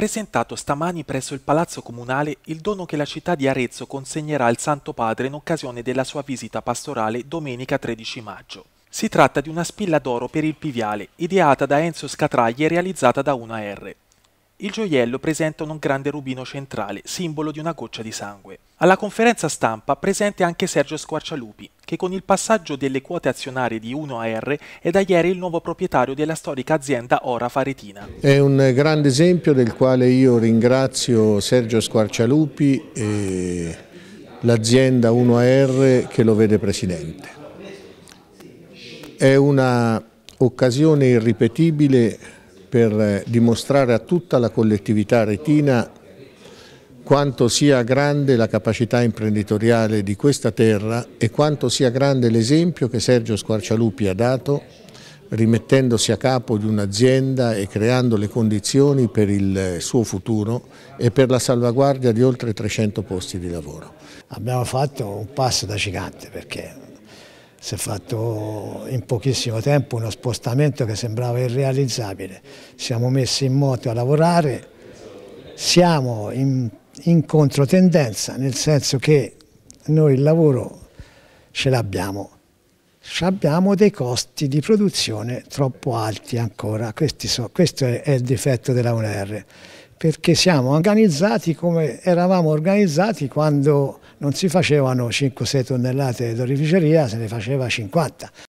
presentato stamani presso il Palazzo Comunale il dono che la città di Arezzo consegnerà al Santo Padre in occasione della sua visita pastorale domenica 13 maggio. Si tratta di una spilla d'oro per il Piviale, ideata da Enzo Scatraglie e realizzata da 1R. Il gioiello presenta un grande rubino centrale, simbolo di una goccia di sangue. Alla conferenza stampa presente anche Sergio Squarcialupi, che con il passaggio delle quote azionarie di 1AR è da ieri il nuovo proprietario della storica azienda Ora Faretina. È un grande esempio del quale io ringrazio Sergio Squarcialupi e l'azienda 1AR che lo vede presidente. È un'occasione irripetibile per eh, dimostrare a tutta la collettività retina quanto sia grande la capacità imprenditoriale di questa terra e quanto sia grande l'esempio che Sergio Squarcialupi ha dato rimettendosi a capo di un'azienda e creando le condizioni per il eh, suo futuro e per la salvaguardia di oltre 300 posti di lavoro. Abbiamo fatto un passo da gigante perché si è fatto in pochissimo tempo uno spostamento che sembrava irrealizzabile. Siamo messi in moto a lavorare, siamo in, in controtendenza, nel senso che noi il lavoro ce l'abbiamo, abbiamo dei costi di produzione troppo alti ancora, so, questo è, è il difetto della UNR perché siamo organizzati come eravamo organizzati quando non si facevano 5-6 tonnellate d'orificeria, se ne faceva 50.